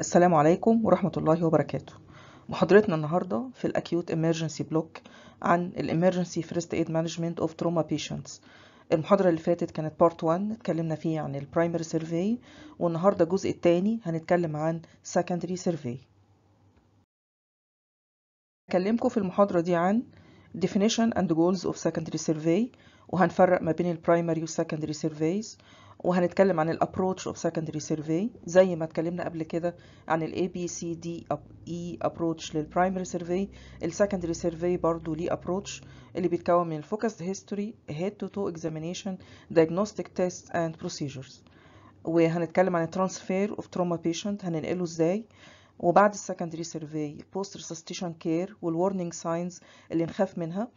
السلام عليكم ورحمة الله وبركاته محاضرتنا النهاردة في الأكيوت إمرجنسي بلوك عن الإمرجنسي فيرست إيد مانجمنت أوف تروما بيشنتس المحاضرة اللي فاتت كانت بارت 1 اتكلمنا فيه عن البرايمري سيرفي والنهاردة الجزء الثاني هنتكلم عن سكندري سيرفي هكلمكم في المحاضرة دي عن definition and goals of secondary survey وهنفرق ما بين البرايمري والسكندري سيرفيز وهنتكلم عن الابروتش اوف secondary سيرفي زي ما اتكلمنا قبل كده عن الاي بي سي دي اي ابروتش للبرايمري سيرفي السكندري سيرفي برضو ليه ابروتش اللي بيتكون من الفوكس هيستوري هيد تو تو اكزامينشن دايجنوستيك تيست اند بروسيجرز وهنتكلم عن الترانسفير اوف تروما بيشنت هننقله ازاي وبعد السكندري سيرفي بوست ريسستيشن كير والورنينج ساينز اللي نخاف منها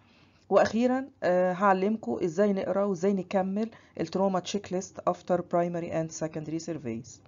واخيرا آه، هعلمكم ازاي نقرا وازاي نكمل التروما تشيك ليست افتر برايمري اند سكندري سيرفيز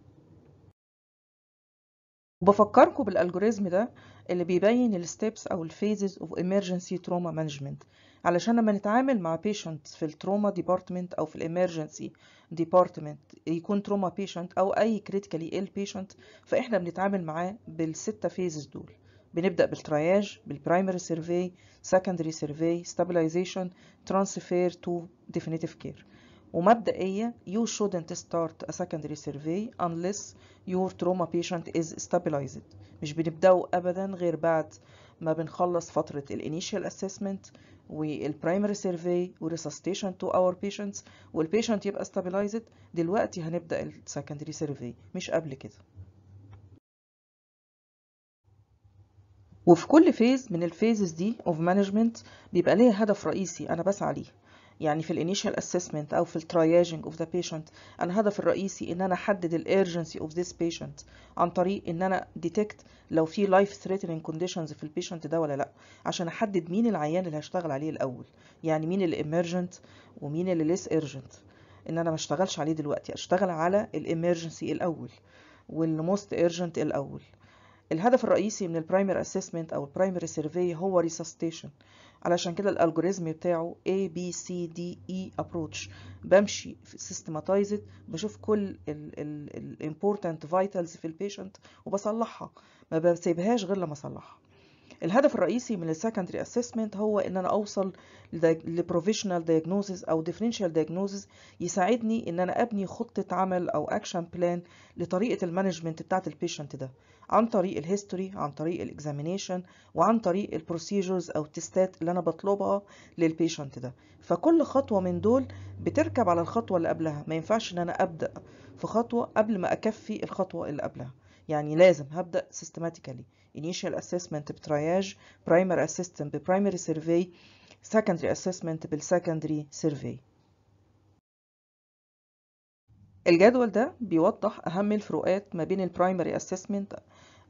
وبفكركم بالالجوريزم ده اللي بيبين الستيبس او الفيزز اوف ايمرجنسي تروما مانجمنت علشان لما نتعامل مع بيشنت في التروما ديبارتمنت او في الامرجنسي ديبارتمنت يكون تروما بيشنت او اي كريتيكالي ايل بيشنت فاحنا بنتعامل معاه بالستة فيزز دول بنبدأ بالترياج بالبرايمري سيرفي سكندري سيرفي ستابلايزيشن ترانسفير تو ديفينيتيف كير ومبدئيا you shouldn't start a secondary survey unless your trauma patient is stabilized مش بنبدأه أبدا غير بعد ما بنخلص فترة ال initial assessment وال primary survey والresuscitation to our patients والبيشنت يبقى stabilized دلوقتي هنبدأ ال secondary survey مش قبل كده وفي كل فيز من الفيزز دي اوف مانجمنت بيبقى ليا هدف رئيسي انا بسعى ليه يعني في الانيشال اسسمنت او في الترياجنج اوف ذا بيشنت انا هدف الرئيسي ان انا احدد الارجنسي اوف ذيس بيشنت عن طريق ان انا ديتكت لو في لايف ثريتنينج كونديشنز في البيشنت ده ولا لا عشان احدد مين العيان اللي هشتغل عليه الاول يعني مين الامرجنت ومين اللي ليس ارجنت ان انا ما اشتغلش عليه دلوقتي اشتغل على الامرجنسي الاول والموست ارجنت الاول الهدف الرئيسي من البرايمر اسيسمنت او البرايمري سيرفي هو ريسستيشن علشان كده الالجوريزم بتاعه A B C D E approach بمشي سيستماتايزد بشوف كل الامبورتنت فايتالز في البيشنت وبصلحها ما بسيبهاش غير لما اصلحها الهدف الرئيسي من السكندري اسيسمنت هو ان انا اوصل لبروفيشنال دايجنوزز او ديفرنشال دايجنوزز يساعدني ان انا ابني خطه عمل او اكشن بلان لطريقه المانجمنت بتاعه البيشنت ده عن طريق الهيستوري عن طريق الاكزامينيشن وعن طريق البروسيجرز او التستات اللي انا بطلبها للبيشنت ده فكل خطوه من دول بتركب على الخطوه اللي قبلها ما ينفعش ان انا ابدا في خطوه قبل ما اكفي الخطوه اللي قبلها يعني لازم هبدا سيستماتيكالي initial assessment بترياج primary assessment ببرايمري survey secondary assessment بالسكندري survey الجدول ده بيوضح أهم الفروقات ما بين البرايمري اسسمنت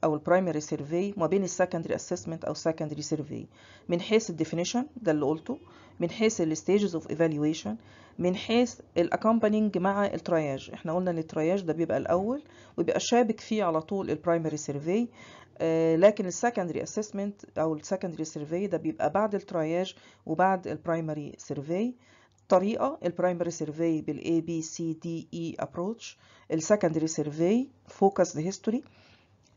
او البرايمري سيرفي وما بين السكندري اسسمنت او secondary سيرفي من حيث الديفينيشن ده اللي قلته من حيث الستيجز اوف ايفالويشن من حيث الاكومبانينج مع الترياج احنا قلنا ان الترياج ده بيبقى الاول وبيبقى شابك فيه على طول البرايمري آه، سيرفي لكن السكندري اسسمنت او السكندري سيرفي ده بيبقى بعد الترياج وبعد البرايمري سيرفي طريقه البرايمري سيرفي A B C D E approach السكندري سيرفي survey focused history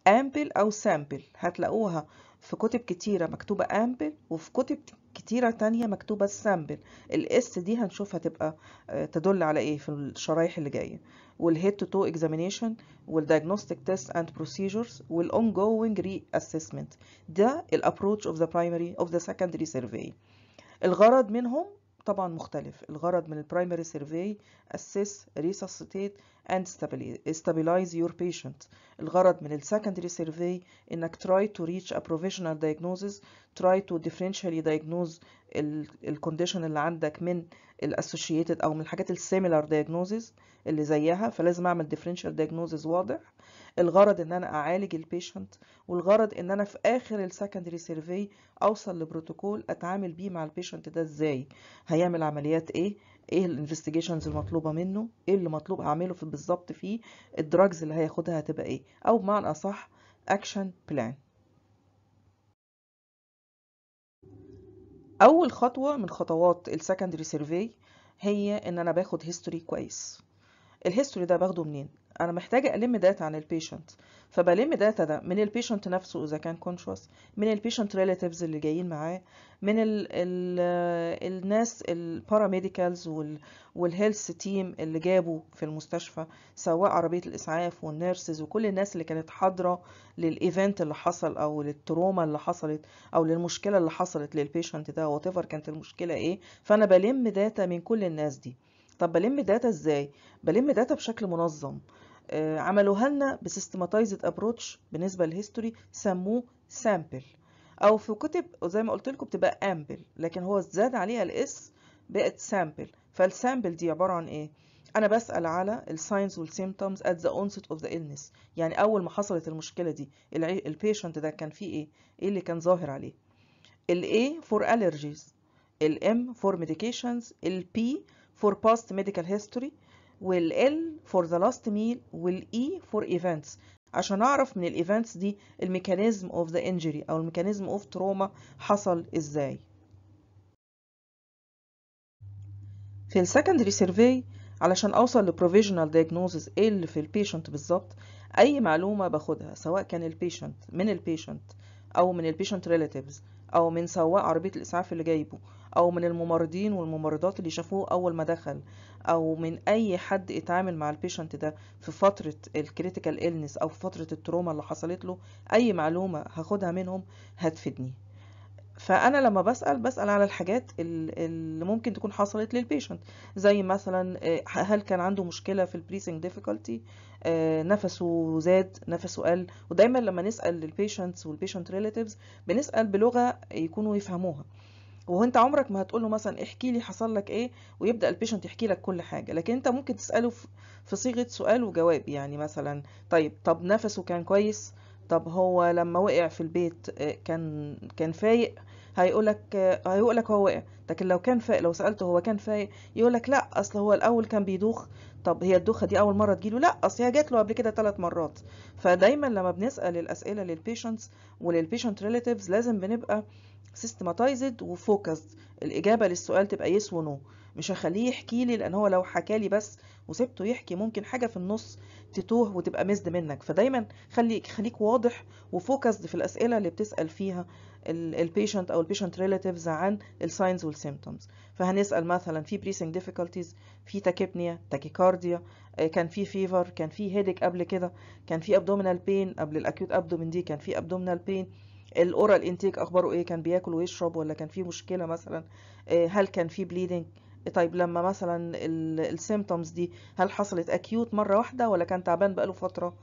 امبل او سامبل هتلاقوها في كتب كتيرة مكتوبة امبل وفي كتب كتيرة تانية مكتوبة سامبل الاس دي هنشوفها تبقى آه، تدل على ايه في الشرايح اللي جاية والهيد تو تو اكزامينيشن والدايجنوستيك تيست اند بروسيجرز والاون جوينج ري اسسمنت ده الابروتش اوف ذا برايمري اوف ذا سكندري سيرفي الغرض منهم طبعا مختلف الغرض من البرايمري سيرفي اسس ريسوسيتيت اند ستابلايز يور بيشنت الغرض من السكندري سيرفي انك تراي تو ريتش ا بروفيشنال دايجنوزس تراي تو ديفرنشيالي دايجنوز الكونديشن اللي عندك من الاسوشيتد او من الحاجات السيميلار دايجنوزز اللي زيها فلازم اعمل ديفرنشال دايجنوزز واضح الغرض ان انا اعالج البيشنت والغرض ان انا في اخر السكندري سيرفي اوصل لبروتوكول اتعامل بيه مع البيشنت ده ازاي هيعمل عمليات ايه ايه الانفستيجيشنز المطلوبه منه ايه اللي مطلوب اعمله في بالظبط فيه الدراجز اللي هياخدها هتبقى ايه او بمعنى اصح اكشن بلان اول خطوه من خطوات السكندري سيرفي هي ان انا باخد هيستوري كويس الهيستوري ده باخده منين انا محتاجه الم داتا عن البيشنت فبلم داتا ده من البيشنت نفسه اذا كان كونشوس من البيشنت ريليتيفز اللي جايين معاه من ال ال الناس الباراميديكالز والهيلث تيم اللي جابوا في المستشفى سواء عربيه الاسعاف والنيرسز وكل الناس اللي كانت حاضره للايفنت اللي حصل او للتروما اللي حصلت او للمشكله اللي حصلت للبيشنت ده وات كانت المشكله ايه فانا بلم داتا من كل الناس دي طب بلم داتا ازاي بلم داتا بشكل منظم آه، عملوها لنا بسيستماتايزد ابروتش بالنسبه للهيستوري سموه سامبل او في كتب زي ما قلت لكم بتبقى امبل لكن هو زاد عليها الاس بقت سامبل فالسامبل دي عباره عن ايه انا بسال على الساينز والسيمتومز ات ذا اونست اوف ذا illness يعني اول ما حصلت المشكله دي البيشنت ده كان فيه ايه ايه اللي كان ظاهر عليه الاي فور allergies الام فور medications البي for past medical history وال L for the last meal وال E for events عشان أعرف من الايفنتس دي الميكانيزم of the injury أو الميكانيزم of trauma حصل إزاي في السكندري سيرفي علشان أوصل لبروفيجنال دايجنوزز إيه اللي في البيشنت بالظبط أي معلومة باخدها سواء كان البيشنت من البيشنت أو من البيشنت relatives او من سواق عربيه الاسعاف اللي جايبه او من الممرضين والممرضات اللي شافوه اول ما دخل او من اي حد اتعامل مع البيشنت ده في فتره الكريتيكال النس او في فتره التروما اللي حصلت له اي معلومه هاخدها منهم هتفيدني فانا لما بسال بسال على الحاجات اللي ممكن تكون حصلت للبيشنت زي مثلا آه، هل كان عنده مشكله في البريسنج ديفيكولتي آه، نفسه زاد نفسه قل ودايما لما نسال للبيشنتس والبيشنت ريلاتيفز بنسال بلغه يكونوا يفهموها وانت عمرك ما هتقول له مثلا احكي لي حصل لك ايه ويبدا البيشنت يحكي لك كل حاجه لكن انت ممكن تساله في صيغه سؤال وجواب يعني مثلا طيب طب نفسه كان كويس طب هو لما وقع في البيت آه، كان كان فايق هيقولك آه، هيقولك هو وقع لكن لو كان فايق لو سالته هو كان فايق يقولك لا اصل هو الاول كان بيدوخ طب هي الدوخه دي اول مره تجيله لا اصل هي جات له قبل كده ثلاث مرات فدايما لما بنسال الاسئله للبيشنتس وللبيشنت ريلاتيفز لازم بنبقى سيستماتايزد وفوكسد الاجابه للسؤال تبقى يس ونو مش هخليه يحكي لي لان هو لو حكى لي بس وسبته يحكي ممكن حاجه في النص تتوه وتبقى مزد منك فدايما خليك خليك واضح وفوكسد في الاسئله اللي بتسال فيها البيشنت او البيشنت ريلاتيفز عن الساينز والسيمتومز فهنسال مثلا في بريسنج ديفيكولتيز في تاكيبنيا آه، تاكيكارديا كان في فيفر كان في هيدك قبل كده كان في ابدومينال بين قبل الاكيوت ابدومين دي كان في ابدومينال بين الاورال انتيك اخباره ايه كان بياكل ويشرب ولا كان في مشكله مثلا آه، هل كان في بليدنج طيب لما مثلا السيمتومز دي هل حصلت اكيوت مره واحده ولا كان تعبان بقاله فتره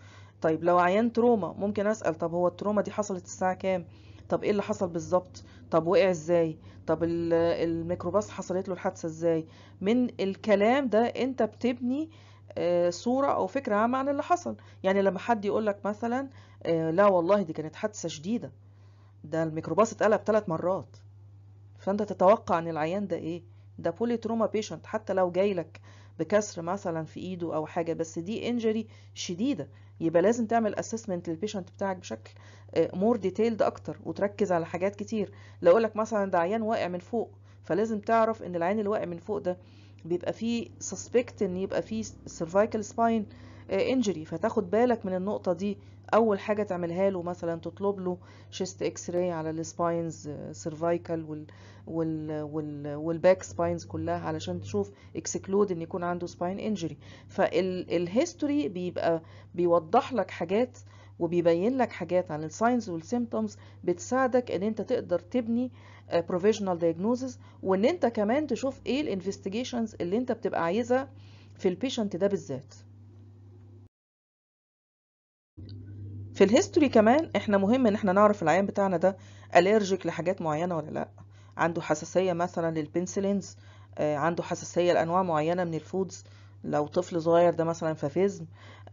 طيب لو عيان تروما ممكن اسال طب هو التروما دي حصلت الساعه كام طب ايه اللي حصل بالظبط طب وقع ازاي طب الميكروباص حصلت له الحادثه ازاي من الكلام ده انت بتبني آه، صورة أو فكرة عامة عن اللي حصل يعني لما حد يقول لك مثلا آه، لا والله دي كانت حادثة شديدة ده الميكروباص اتقلب ثلاث مرات فأنت تتوقع أن العيان ده إيه ده بولي تروما بيشنت حتى لو جاي لك بكسر مثلا في ايده او حاجه بس دي انجري شديده يبقى لازم تعمل اسسمنت للبيشنت بتاعك بشكل مور آه، ديتيلد اكتر وتركز على حاجات كتير لو اقول لك مثلا ده عيان واقع من فوق فلازم تعرف ان العين واقع من فوق ده بيبقى فيه سسبكت ان يبقى فيه سيرفايكال سباين انجري فتاخد بالك من النقطه دي اول حاجه تعملها له مثلا تطلب له شيست اكس راي على السباينز سيرفايكال آه، وال وال وال والباك سباينز كلها علشان تشوف اكسكلود ان يكون عنده سباين انجري فالهيستوري بيبقى بيوضح لك حاجات وبيبين لك حاجات عن الساينز والسيمتومز بتساعدك ان انت تقدر تبني بروفيشنال آه، دايجنوزز وان انت كمان تشوف ايه الانفستيجيشنز اللي انت بتبقى عايزها في البيشنت ده بالذات في الهيستوري كمان احنا مهم ان احنا نعرف العيان بتاعنا ده اليرجيك لحاجات معينه ولا لا عنده حساسيه مثلا للبنسلينز آه عنده حساسيه لانواع معينه من الفودز لو طفل صغير ده مثلا فافيزم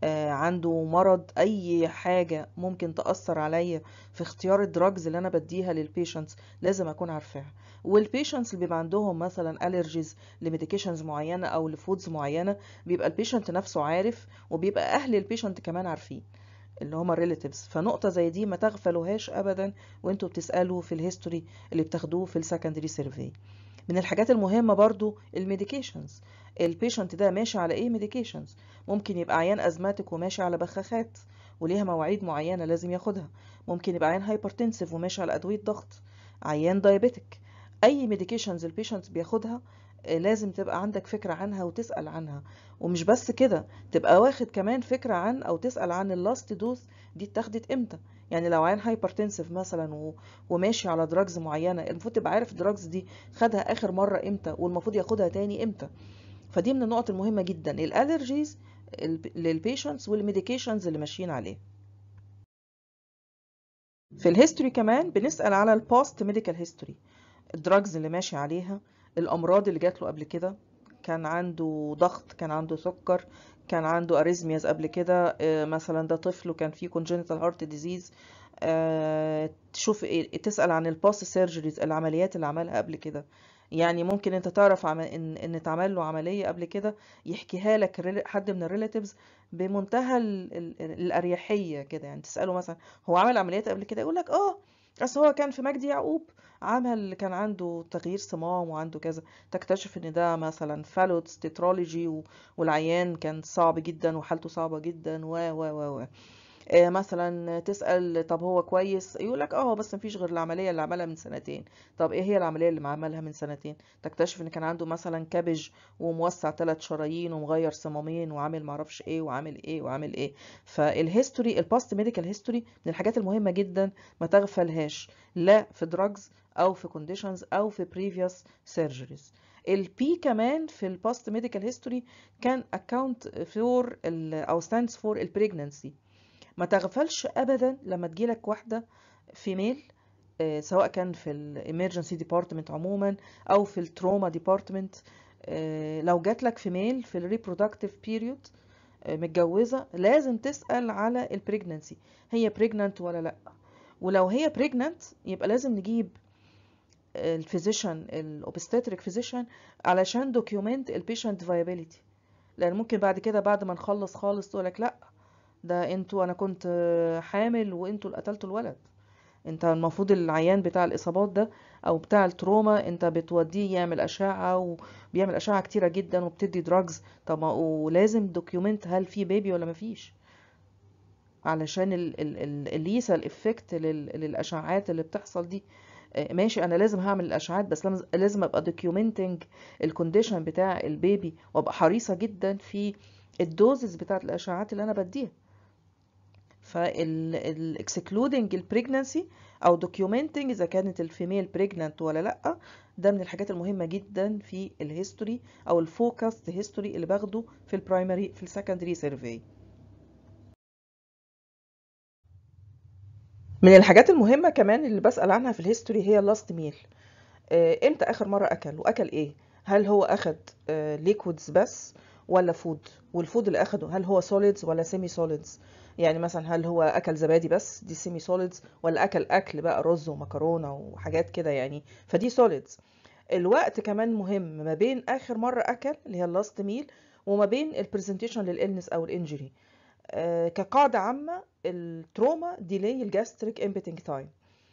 آه عنده مرض اي حاجه ممكن تاثر عليا في اختيار الدراجز اللي انا بديها للبيشنتس لازم اكون عارفاها والبيشنتس اللي بيبقى عندهم مثلا اليرجيز لميديكيشنز معينه او لفودز معينه بيبقى البيشنت نفسه عارف وبيبقى اهل البيشنت كمان عارفين اللي هما الريلاتيفز فنقطة زي دي ما تغفلوهاش أبدا وانتوا بتسألوا في الهيستوري اللي بتاخدوه في السكندري سيرفي من الحاجات المهمة برضو الميديكيشنز البيشنت ده ماشي على ايه ميديكيشنز ممكن يبقى عيان أزماتك وماشي على بخاخات وليها مواعيد معينة لازم ياخدها ممكن يبقى عيان هايبرتنسيف وماشي على أدوية ضغط عيان دايابيتك اي ميديكيشنز البيشنت بياخدها لازم تبقى عندك فكرة عنها وتسأل عنها ومش بس كده تبقى واخد كمان فكرة عن أو تسأل عن اللاست دوز دي اتاخدت امتى يعني لو عين هايبرتنسف مثلا وماشي على دراجز معينة المفروض تبقى عارف الدراجز دي خدها آخر مرة امتى والمفروض ياخدها تاني امتى فدي من النقط المهمة جدا الالرجيز للبيشنتس والميديكيشنز اللي ماشيين عليه في الهيستوري كمان بنسأل على الباست ميديكال هيستوري الدراجز اللي ماشي عليها الامراض اللي جات له قبل كده كان عنده ضغط كان عنده سكر كان عنده اريزمياز قبل كده آه، مثلا ده طفل وكان فيه congenital heart disease آه، تشوف آه، تسال عن الباست سيرجريز العمليات اللي عملها قبل كده يعني ممكن انت تعرف عم... ان ان اتعمل له عمليه قبل كده يحكيها لك حد من الريلاتيفز بمنتهى ال... ال... الاريحيه كده يعني تساله مثلا هو عمل عمليات قبل كده يقول لك اه بس هو كان في مجدي يعقوب عمل كان عنده تغيير صمام وعنده كذا تكتشف ان ده مثلا فالوتس تترولوجي والعيان كان صعب جدا وحالته صعبه جدا و و و, و. آه، مثلا تسأل طب هو كويس يقول لك اه بس مفيش غير العملية اللي عملها من سنتين طب ايه هي العملية اللي عملها من سنتين تكتشف ان كان عنده مثلا كبج وموسع ثلاث شرايين ومغير صمامين وعامل معرفش ايه وعامل ايه وعامل ايه فالهيستوري الباست ميديكال هيستوري من الحاجات المهمة جدا ما تغفلهاش لا في دراجز او في كونديشنز او في بريفيوس سيرجريز البي كمان في الباست ميديكال هيستوري كان اكاونت فور او ستاندز فور البريجننسي ما تغفلش ابدا لما تجيلك واحده فيميل آه، سواء كان في الامرجنسي ديبارتمنت عموما او في التروما آه، ديبارتمنت لو جات لك فيميل في الريبرودكتيف بيريود آه، متجوزه لازم تسال على البريجننسي هي بريجننت ولا لا ولو هي بريجننت يبقى لازم نجيب الفيزيشن الاوبستاتريك فيزيشن علشان دوكيومنت البيشنت فيابيليتي لان ممكن بعد كده بعد ما نخلص خالص تقول لك لا ده انتوا انا كنت حامل وانتوا اللي قتلتوا الولد انت المفروض العيان بتاع الاصابات ده او بتاع التروما انت بتوديه يعمل اشعه وبيعمل اشعه كتيره جدا وبتدي دراجز طب ولازم دوكيومنت هل في بيبي ولا مفيش علشان الليسا الافكت للاشعاعات اللي بتحصل دي آه، ماشي انا لازم هعمل الاشعاعات بس لازم ابقى دوكيومنتنج الكونديشن بتاع البيبي وابقى حريصه جدا في الدوزز بتاعه الاشعاعات اللي انا بديها فالاكسكلودنج البريجنسي او دوكيومنتنج اذا كانت الفيميل بريجننت ولا لا ده من الحاجات المهمه جدا في الهيستوري او الفوكس هيستوري اللي باخده في البرايمري في السكندري سيرفي من الحاجات المهمه كمان اللي بسال عنها في الهيستوري هي اللاست آه، ميل امتى اخر مره اكل واكل ايه هل هو اخد ليكويدز آه، بس ولا فود والفود اللي اخده هل هو سوليدز ولا سيمي سوليدز يعني مثلا هل هو اكل زبادي بس دي سيمي سوليدز ولا اكل اكل بقى رز ومكرونه وحاجات كده يعني فدي سوليدز الوقت كمان مهم ما بين اخر مره اكل اللي هي اللاست ميل وما بين البرزنتيشن للالنس او الانجري آه، كقاعده عامه التروما ديلي الجاستريك امبيتنج تايم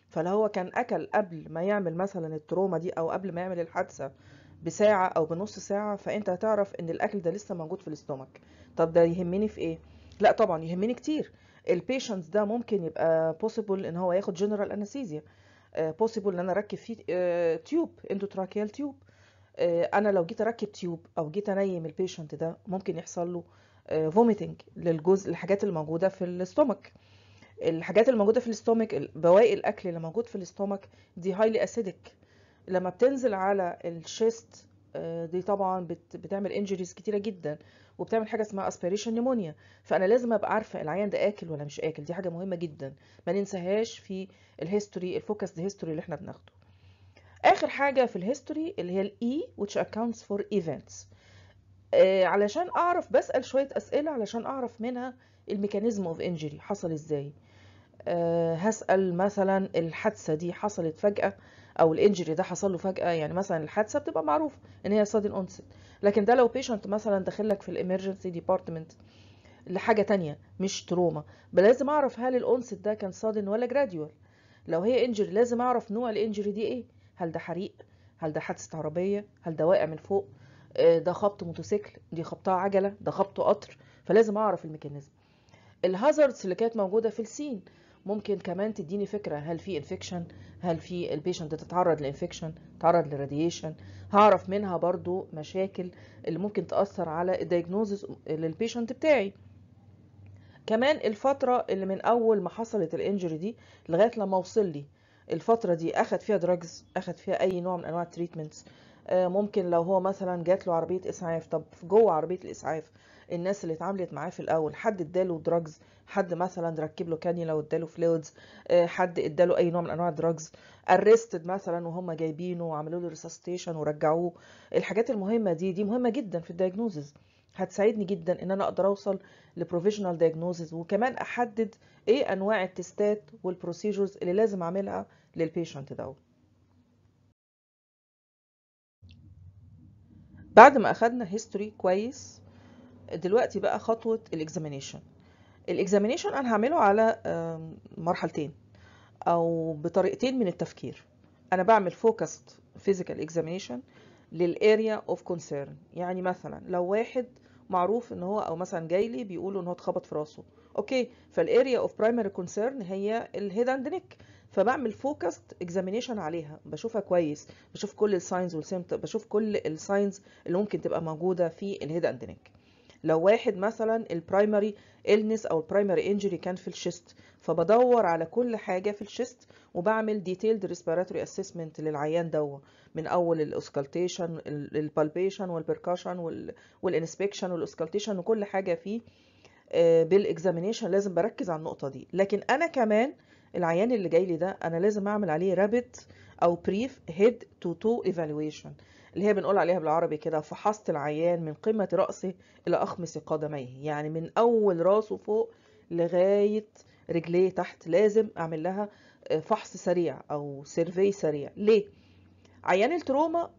فلو هو كان اكل قبل ما يعمل مثلا التروما دي او قبل ما يعمل الحادثه بساعه او بنص ساعه فانت هتعرف ان الاكل ده لسه موجود في الاستومك طب ده يهمني في ايه لا طبعا يهمني كتير البيشنت ده ممكن يبقى بوسيبل ان هو ياخد جنرال انستيزيا بوسيبل ان انا اركب فيه تيوب اندوتراكيال تيوب انا لو جيت اركب تيوب او جيت انيم البيشنت ده ممكن يحصل له فوميتنج آه، للجزء الحاجات الموجوده في الاستومك الحاجات الموجوده في الاستومك بواقي الاكل اللي موجود في الاستومك دي هايلي اسيدك لما بتنزل على الشيست آه، دي طبعا بتعمل انجريز كتيره جدا وبتعمل حاجه اسمها اسبيريشن نيمونيا فانا لازم ابقى عارفه العيان ده اكل ولا مش اكل دي حاجه مهمه جدا ما ننساهاش في الهيستوري الفوكس هيستوري اللي احنا بناخده اخر حاجه في الهيستوري اللي هي الاي e، which accounts for events آه، علشان اعرف بسال شويه اسئله علشان اعرف منها الميكانيزم اوف انجري حصل ازاي آه هسال مثلا الحادثه دي حصلت فجاه او الانجري ده حصل له فجاه يعني مثلا الحادثه بتبقى معروفه ان هي سادن اونست لكن ده لو بيشنت مثلا داخل لك في الامرجنسي ديبارتمنت لحاجه تانية مش تروما لازم اعرف هل الاونست ده كان صادن ولا جراديوال لو هي انجري لازم اعرف نوع الانجري دي ايه هل ده حريق هل ده حادثه عربيه هل ده واقع من فوق آه، ده خبط موتوسيكل دي خبطها عجله ده خبط قطر فلازم اعرف الميكانيزم الهازاردز اللي كانت موجوده في السين ممكن كمان تديني فكره هل في انفكشن هل في البيشنت تتعرض لانفكشن تعرض لراديشن هعرف منها برضو مشاكل اللي ممكن تاثر على الدايجنوزز للبيشنت بتاعي كمان الفتره اللي من اول ما حصلت الانجري دي لغايه لما وصل لي الفتره دي اخد فيها دراجز اخد فيها اي نوع من انواع التريتمنتس آه، ممكن لو هو مثلا جات له عربيه اسعاف طب جوه عربيه الاسعاف الناس اللي اتعاملت معاه في الاول حد اداله دراجز حد مثلا ركب له كانيولا واداله فلويدز آه، حد اداله اي نوع من انواع الدراجز ارستد مثلا وهم جايبينه وعملوا له ريسستيشن ورجعوه الحاجات المهمه دي دي مهمه جدا في الدايجنوزز هتساعدني جدا ان انا اقدر اوصل لبروفيشنال دايجنوزز وكمان احدد ايه انواع التستات والبروسيجرز اللي لازم اعملها للبيشنت ده بعد ما اخدنا هيستوري كويس دلوقتي بقى خطوة الاكزامينيشن الاكزامينيشن انا هعمله على مرحلتين او بطريقتين من التفكير انا بعمل فوكست فيزيكال اكزامينيشن للاريا اوف كونسيرن يعني مثلا لو واحد معروف ان هو او مثلا جاي لي بيقولوا ان هو اتخبط في راسه اوكي فالاريا اوف برايمري كونسيرن هي الهيد اند نيك فبعمل فوكست اكزامينيشن عليها بشوفها كويس بشوف كل الساينز والسيمت بشوف كل الساينز اللي ممكن تبقى موجوده في الهيد اند نيك لو واحد مثلا البرايمري النس او البرايمري انجري كان في الشيست فبدور على كل حاجه في الشيست وبعمل ديتيلد ريسبيراتوري اسسمنت للعيان دوا من اول الأسكالتيشن البالبيشن والبركاشن والانسبكشن والاسكالتيشن وكل حاجه فيه آه، بالاكزامينيشن لازم بركز على النقطه دي لكن انا كمان العيان اللي جاي لي ده انا لازم اعمل عليه رابط او بريف هيد تو تو ايفالويشن اللي هي بنقول عليها بالعربي كده فحصت العيان من قمة رأسه إلى أخمص قدميه يعني من أول راسه فوق لغاية رجليه تحت لازم أعمل لها آه، فحص سريع أو سيرفي سريع ليه؟ عيان التروما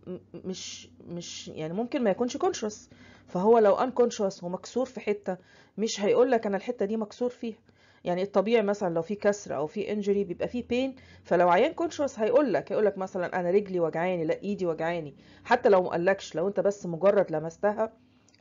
مش مش يعني ممكن ما يكونش كونشوس فهو لو ان كونشوس ومكسور في حته مش هيقول لك انا الحته دي مكسور فيها يعني الطبيعي مثلا لو في كسر او في انجري بيبقى في بين فلو عيان كونشس هيقول لك هيقول لك مثلا انا رجلي وجعاني لا ايدي وجعاني حتى لو ما قالكش لو انت بس مجرد لمستها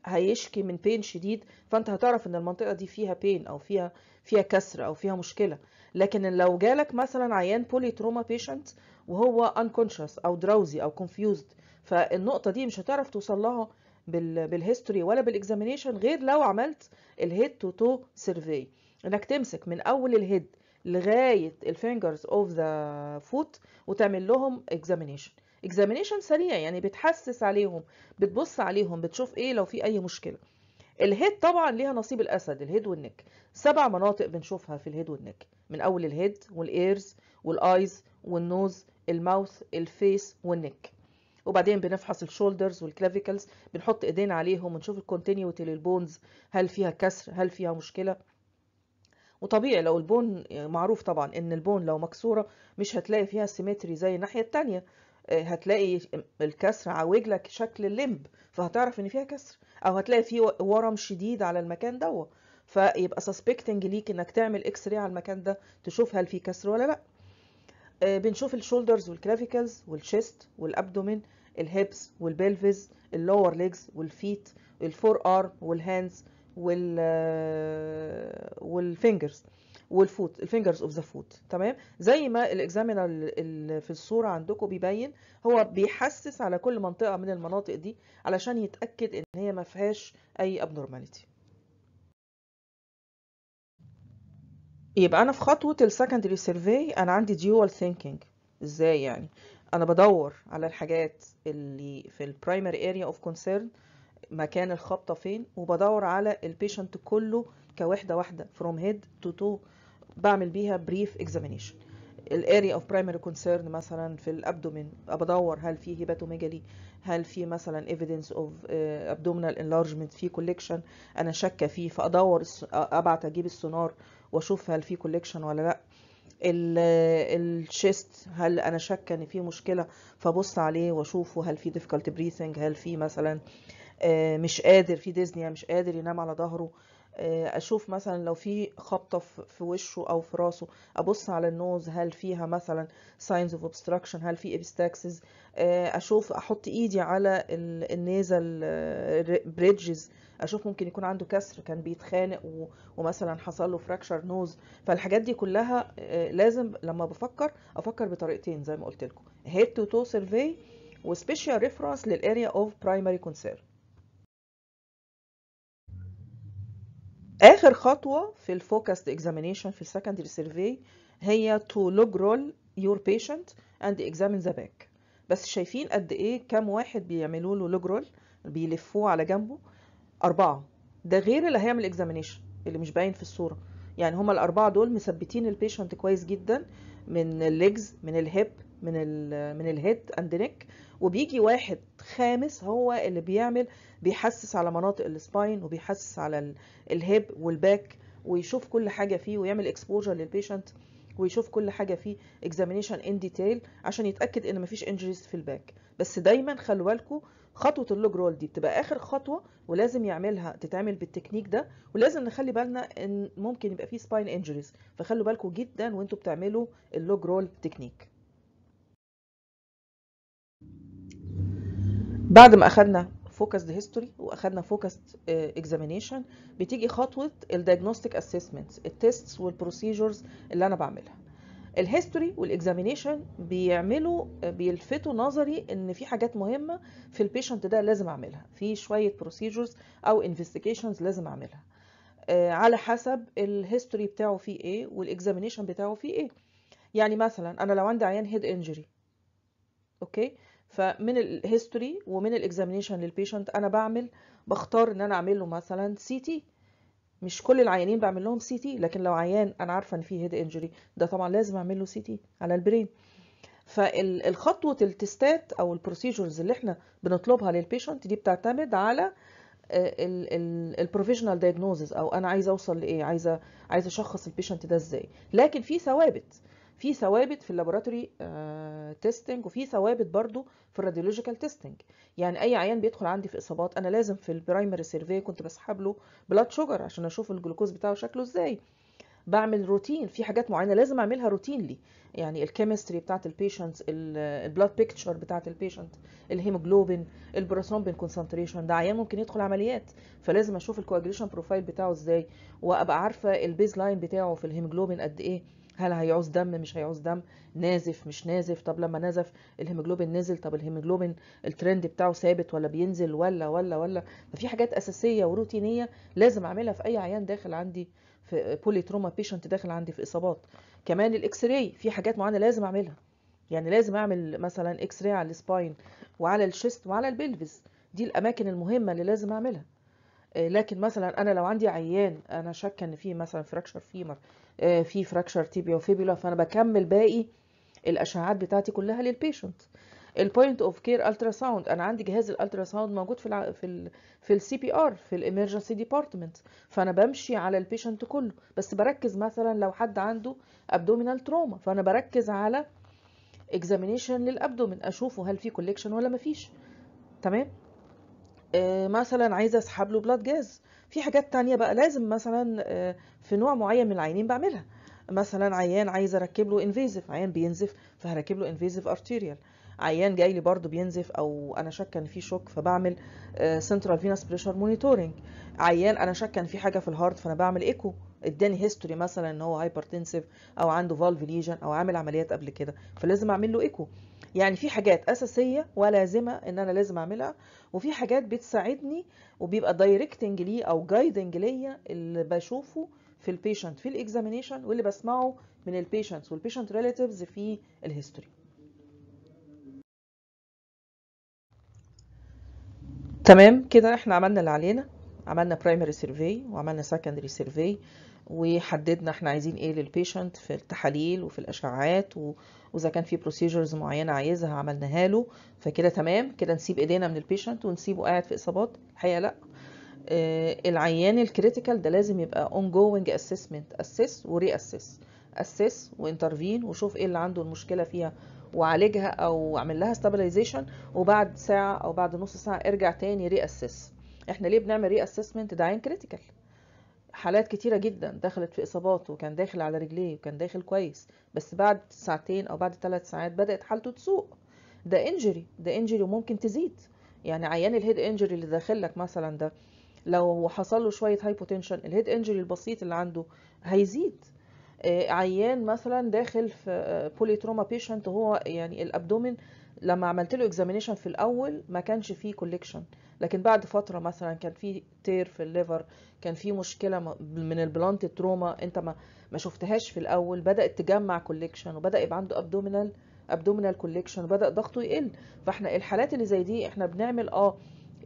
هيشكي من بين شديد فانت هتعرف ان المنطقه دي فيها بين او فيها فيها كسر او فيها مشكله لكن لو جالك مثلا عيان بولي تروما بيشنت وهو انكونشس او دراوزي او كونفيوزد فالنقطه دي مش هتعرف توصل لها بالهيستوري ولا بالاكزامينيشن غير لو عملت الهيد تو تو سيرفي انك تمسك من اول الهيد لغايه الفينجرز اوف ذا فوت وتعمل لهم اكزامينيشن اكزامينيشن سريع يعني بتحسس عليهم بتبص عليهم بتشوف ايه لو في اي مشكله الهيد طبعا ليها نصيب الاسد الهيد والنك سبع مناطق بنشوفها في الهيد والنك من اول الهيد والايرز والايز والنوز الماوث الفيس والنك وبعدين بنفحص الشولدرز والكلافيكلز بنحط ايدينا عليهم ونشوف الكونتينيوتي للبونز هل فيها كسر هل فيها مشكله وطبيعي لو البون يعني معروف طبعا ان البون لو مكسورة مش هتلاقي فيها سيمتري زي الناحية التانية آه، هتلاقي الكسر عوج لك شكل اللمب فهتعرف ان فيها كسر او هتلاقي فيه ورم شديد على المكان دوت فيبقى سسبكتنج ليك انك تعمل اكس راي على المكان ده تشوف هل في كسر ولا لا آه، بنشوف الشولدرز والكلافيكلز والشيست والابدومين الهيبس والبلفز اللور ليجز والفيت الفور ارم والهاندز وال والفينجرز والفوت الفينجرز اوف ذا فوت تمام زي ما الاكزامينر في الصوره عندكم بيبين هو بيحسس على كل منطقه من المناطق دي علشان يتاكد ان هي ما فيهاش اي ابنورماليتي يبقى انا في خطوه السكندري سيرفي انا عندي ديوال ثينكينج ازاي يعني انا بدور على الحاجات اللي في البرايمري اريا اوف كونسيرن مكان الخبطة فين وبدور على البيشنت كله كوحدة واحدة from head to toe بعمل بيها brief examination الاريا اوف برايمري كونسيرن مثلا في الابدومين بدور هل في هيباتوميجالي هل في مثلا ايفيدنس اوف ابدومينال enlargement في collection انا شاكه فيه فادور ابعت اجيب السونار واشوف هل في collection ولا لا الشيست هل انا شاكه ان في مشكله فبص عليه واشوفه هل في difficulty breathing هل في مثلا آه آه، مش قادر في ديزني مش قادر ينام على ظهره آه، اشوف مثلا لو في خبطه في وشه او في راسه ابص على النوز هل فيها مثلا ساينز اوف obstruction هل في ابستاكسز آه، اشوف احط ايدي على النيزل بريدجز اشوف ممكن يكون عنده كسر كان بيتخانق ومثلا حصل له فراكشر نوز فالحاجات دي كلها لازم لما بفكر افكر بطريقتين زي ما قلت لكم هيد تو تو سيرفي وسبيشال ريفرنس للاريا اوف برايمري كونسيرن اخر خطوه في الفوكس اكزامينشن في السكندري سيرفي هي تو لوج رول يور بيشنت اند اكزامين ذا باك بس شايفين قد ايه كام واحد بيعملوا له لوج رول بيلفوه على جنبه اربعه ده غير اللي هيعمل اكزامينشن اللي مش باين في الصوره يعني هما الاربعه دول مثبتين البيشنت كويس جدا من الليجز من الهيب من الـ من الهيد اند نيك وبيجي واحد خامس هو اللي بيعمل بيحسس على مناطق السباين وبيحسس على الهيب والباك ويشوف كل حاجه فيه ويعمل اكسبوجر للبيشنت ويشوف كل حاجه فيه اكزامينيشن ان ديتيل عشان يتاكد ان مفيش انجريز في الباك بس دايما خلوا بالكم خطوه اللوج رول دي بتبقى اخر خطوه ولازم يعملها تتعمل بالتكنيك ده ولازم نخلي بالنا ان ممكن يبقى فيه سباين انجريز فخلوا بالكم جدا وانتوا بتعملوا اللوج رول تكنيك بعد ما اخدنا فوكسد هيستوري واخدنا فوكسد اكزامينيشن آه، بتيجي خطوه الدايجنوستيك اسسمنتس التيستس والبروسيجرز اللي انا بعملها الهيستوري والاكزامينيشن بيعملوا آه، بيلفتوا نظري ان في حاجات مهمه في البيشنت ده لازم اعملها في شويه بروسيجرز او انفستيجيشنز لازم اعملها آه، على حسب الهيستوري بتاعه فيه ايه والاكزامينيشن بتاعه فيه ايه يعني مثلا انا لو عندي عيان هيد انجري اوكي فمن الهيستوري ومن الاكزامينشن للبيشنت انا بعمل بختار ان انا اعمل له مثلا سي تي مش كل العيانين بعمل لهم سي تي لكن لو عيان انا عارفه ان فيه هيد انجري ده طبعا لازم اعمل له سي تي على البرين فالخطوه التستات او البروسيجرز اللي احنا بنطلبها للبيشنت دي بتعتمد على البروفيشنال آه، دايجنوزز او انا عايزه اوصل لايه عايزه عايزه اشخص البيشنت ده ازاي لكن في ثوابت في ثوابت في اللابوراتوري تيستنج آه، وفي ثوابت برضو في الراديولوجيكال تيستنج يعني اي عيان بيدخل عندي في اصابات انا لازم في البرايمري سيرفي كنت بسحب له بلاد شوجر عشان اشوف الجلوكوز بتاعه شكله ازاي بعمل روتين في حاجات معينه لازم اعملها روتين لي يعني الكيمستري بتاعت البيشنت البلاد بيكتشر بتاعت البيشنت الهيموجلوبين البروثرومبين كونسنتريشن ده عيان ممكن يدخل عمليات فلازم اشوف الكواجريشن بروفايل بتاعه ازاي وابقى عارفه البيز لاين بتاعه في الهيموجلوبين قد ايه هل هيعوز دم مش هيعوز دم نازف مش نازف طب لما نزف الهيموجلوبين نزل طب الهيموجلوبين الترند بتاعه ثابت ولا بينزل ولا ولا ولا ففي حاجات اساسيه وروتينيه لازم اعملها في اي عيان داخل عندي في بولي تروما بيشنت داخل عندي في اصابات كمان الاكس راي في حاجات معينه لازم اعملها يعني لازم اعمل مثلا اكس راي على السباين وعلى الشيست وعلى البلفز دي الاماكن المهمه اللي لازم اعملها آه، لكن مثلا انا لو عندي عيان انا شاكه ان فيه مثلا فراكشر فيمر آه، في فراكشر تيبيا وفيبيولا فانا بكمل باقي الاشعاعات بتاعتي كلها للبيشنت البوينت اوف كير الترا ساوند انا عندي جهاز الالترا ساوند موجود في الع... في ال... في السي بي ار في الامرجنسي ديبارتمنت فانا بمشي على البيشنت كله بس بركز مثلا لو حد عنده ابدومينال تروما فانا بركز على اكزامينشن للابدومين اشوفه هل في كوليكشن ولا مفيش تمام آه مثلا عايزه اسحب له بلاد جاز في حاجات تانية بقى لازم مثلا آه، في نوع معين من العينين بعملها مثلا عيان عايز اركب له انفيزيف عيان بينزف فهركب له انفيزيف ارتيريال عيان جاي لي برضه بينزف او انا شاكه ان في شوك فبعمل سنترال فينس بريشر مونيتورنج عيان انا شاكه ان في حاجه في الهارت فانا بعمل ايكو اداني هيستوري مثلا ان هو هايبرتنسيف او عنده فالف ليجن او عامل عمليات قبل كده فلازم اعمل له ايكو يعني في حاجات اساسيه ولازمه ان انا لازم اعملها وفي حاجات بتساعدني وبيبقى دايركتنج لي او جايدنج ليا اللي بشوفه في البيشنت في الاكزامينشن واللي بسمعه من البيشنتس والبيشنت ريلاتيفز في الهيستوري تمام كده احنا عملنا اللي علينا عملنا برايمري سيرفي وعملنا سكندري سيرفي وحددنا احنا عايزين ايه للبيشنت في التحاليل وفي الاشعاعات واذا كان في بروسيجرز معينه عايزها عملناها له فكده تمام كده نسيب ايدينا من البيشنت ونسيبه قاعد في اصابات الحقيقه لا آه العيان الكريتيكال ده لازم يبقى اون جوينج اسسمنت اسس وري اسس اسس وانترفين وشوف ايه اللي عنده المشكله فيها وعالجها او اعمل لها ستابلايزيشن وبعد ساعه او بعد نص ساعه ارجع تاني ري اسس احنا ليه بنعمل ري اسسمنت ده عين كريتيكال حالات كتيره جدا دخلت في اصابات وكان داخل على رجليه وكان داخل كويس بس بعد ساعتين او بعد ثلاث ساعات بدات حالته تسوء ده انجري ده انجري وممكن تزيد يعني عيان الهيد انجري اللي داخل لك مثلا ده لو حصل له شويه هايبوتنشن الهيد انجري البسيط اللي عنده هيزيد آه، عيان مثلا داخل في بوليتروما آه، بيشنت هو يعني الابدومين لما عملت له اكزامينيشن في الاول ما كانش فيه كوليكشن لكن بعد فتره مثلا كان في تير في الليفر كان في مشكله من البلانت تروما انت ما ما شفتهاش في الاول بدات تجمع كوليكشن وبدا يبقى عنده ابدومينال ابدومينال كوليكشن وبدا ضغطه يقل فاحنا الحالات اللي زي دي احنا بنعمل اه